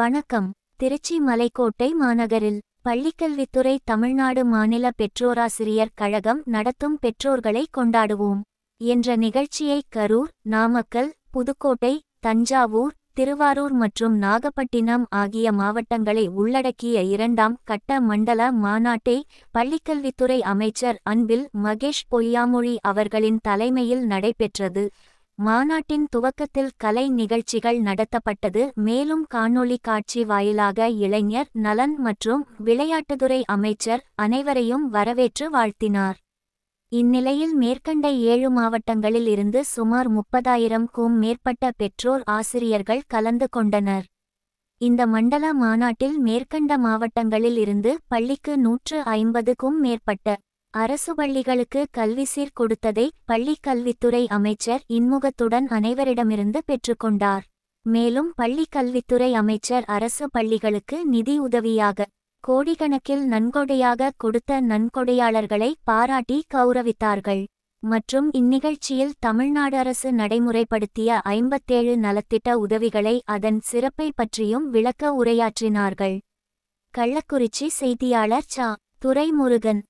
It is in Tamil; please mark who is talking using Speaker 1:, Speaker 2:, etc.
Speaker 1: வணக்கம் திருச்சி மலைக்கோட்டை மாநகரில் பள்ளிக்கல்வித்துறை தமிழ்நாடு மாநில பெற்றோராசிரியர் கழகம் நடத்தும் பெற்றோர்களை கொண்டாடுவோம் என்ற நிகழ்ச்சியை கரூர் நாமக்கல் புதுக்கோட்டை தஞ்சாவூர் திருவாரூர் மற்றும் நாகப்பட்டினம் ஆகிய மாவட்டங்களை உள்ளடக்கிய இரண்டாம் கட்ட மண்டல மாநாட்டை பள்ளிக்கல்வித்துறை அமைச்சர் அன்பில் மகேஷ் பொய்யாமொழி அவர்களின் தலைமையில் நடைபெற்றது மாநாட்டின் துவக்கத்தில் கலை நிகழ்ச்சிகள் நடத்தப்பட்டது மேலும் காணொளி காட்சி வாயிலாக இளைஞர் நலன் மற்றும் விளையாட்டுத்துறை அமைச்சர் அனைவரையும் வரவேற்று வாழ்த்தினார் இந்நிலையில் மேற்கண்ட ஏழு மாவட்டங்களில் இருந்து சுமார் முப்பதாயிரம்க்கும் மேற்பட்ட பெற்றோர் ஆசிரியர்கள் கலந்து கொண்டனர் இந்த மண்டல மாநாட்டில் மேற்கண்ட மாவட்டங்களில் இருந்து பள்ளிக்கு நூற்று ஐம்பதுக்கும் மேற்பட்ட அரசு பள்ளிகளுக்கு சீர் கொடுத்ததை பள்ளிக் கல்வித்துறை அமைச்சர் இன்முகத்துடன் அனைவரிடமிருந்து பெற்றுக்கொண்டார் மேலும் பள்ளிக் கல்வித்துறை அமைச்சர் அரசு பள்ளிகளுக்கு நிதி உதவியாக கோடிக்கணக்கில் நன்கொடையாக கொடுத்த நன்கொடையாளர்களை பாராட்டி கௌரவித்தார்கள் மற்றும் இந்நிகழ்ச்சியில் தமிழ்நாடு அரசு நடைமுறைப்படுத்திய ஐம்பத்தேழு நலத்திட்ட உதவிகளை அதன் சிறப்பை பற்றியும் விளக்க உரையாற்றினார்கள் கள்ளக்குறிச்சி செய்தியாளர் சா துரைமுருகன்